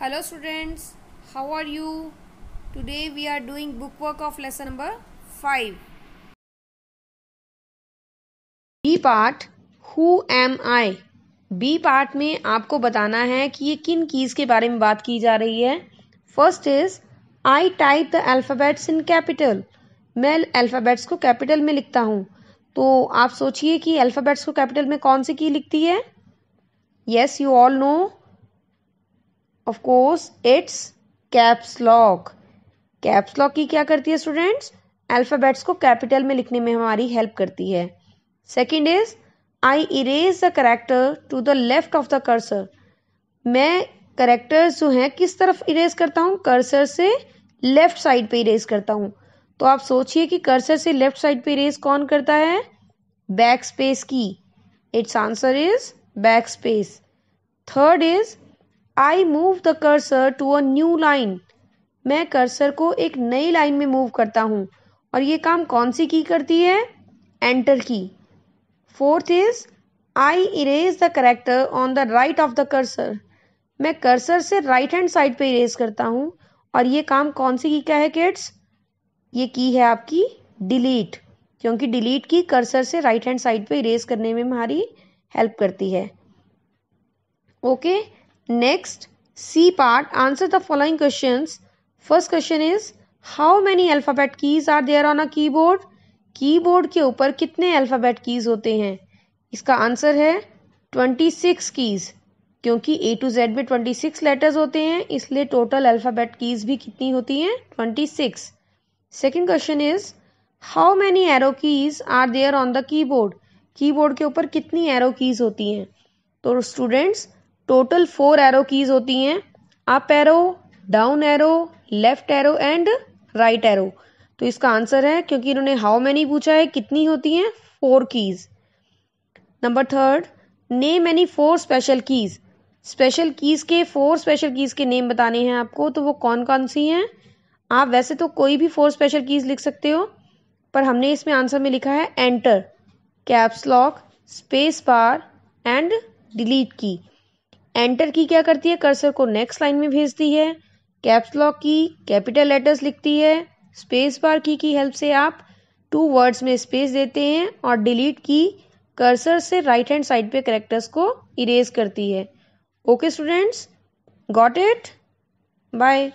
Hello students how are you today we are doing book work of lesson number 5 B part who am I B part में आपको बताना है कि ये किन कीज के बारे में बात की जा रही है first is I type the alphabets in capital मैं अल्फ़ाबेट्स को कैपिटल में लिखता हूँ तो आप सोचिए कि अल्फ़ाबेट्स को कैपिटल में कौन सी की लिखती है yes you all know of course it's caps lock caps lock key क्या करती है स्टूडेंट्स अल्फ़ाबेट्स को कैपिटल में लिखने में हमारी हेल्प करती है second is I erase the character to the left of the cursor मैं करेक्टर्स जो हैं किस तरफ इरेज करता हूँ कर्सर से लेफ्ट साइड पे इरेज करता हूँ तो आप सोचिए कि कर्सर से लेफ्ट साइड पे इरेज कौन करता है backspace key it's answer is backspace third is I move the cursor to a new line मैं कर्सर को एक नई लाइन में मूव करता हूँ और ये काम कौन सी की करती है enter key fourth is I erase the character on the right of the cursor मैं कर्सर से राइट हैंड साइड पे इरेज करता हूँ और ये काम कौन सी की क्या है किड्स ये की है आपकी डिलीट क्योंकि डिलीट की कर्सर से राइट हैंड साइड पे इरेज करने में हमारी हेल्प करती है okay okay? Next, C part, answer the following questions. First question is, how many alphabet keys are there on a keyboard? Keyboard के ऊपर कितने अल्फ़ाबेट कीज़ होते हैं इसका आंसर है ट्वेंटी सिक्स कीज़ क्योंकि ए टू जेड में twenty six letters होते हैं इसलिए टोटल अल्फ़ाबेट कीज़ भी कितनी होती हैं twenty six second question is how many arrow keys are there on the keyboard keyboard के ऊपर कितनी एरो कीज़ होती हैं तो students total four arrow keys होती हैं up arrow down arrow left arrow and right arrow तो इसका आंसर है क्योंकि इन्होंने हाउ मैनी पूछा है कितनी होती हैं four keys number third name any four special keys special keys के फोर स्पेशल कीज के नेम बताने हैं आपको तो वो कौन कौन सी हैं आप वैसे तो कोई भी फोर स्पेशल कीज लिख सकते हो पर हमने इसमें आंसर में लिखा है enter caps lock space bar and delete key enter key क्या करती है कर्सर को नेक्स्ट लाइन में भेजती है caps lock key capital letters लिखती है स्पेस बार की की हेल्प से आप टू वर्ड्स में स्पेस देते हैं और डिलीट की कर्सर से राइट हैंड साइड पे करेक्टर्स को इरेज करती है okay students got it bye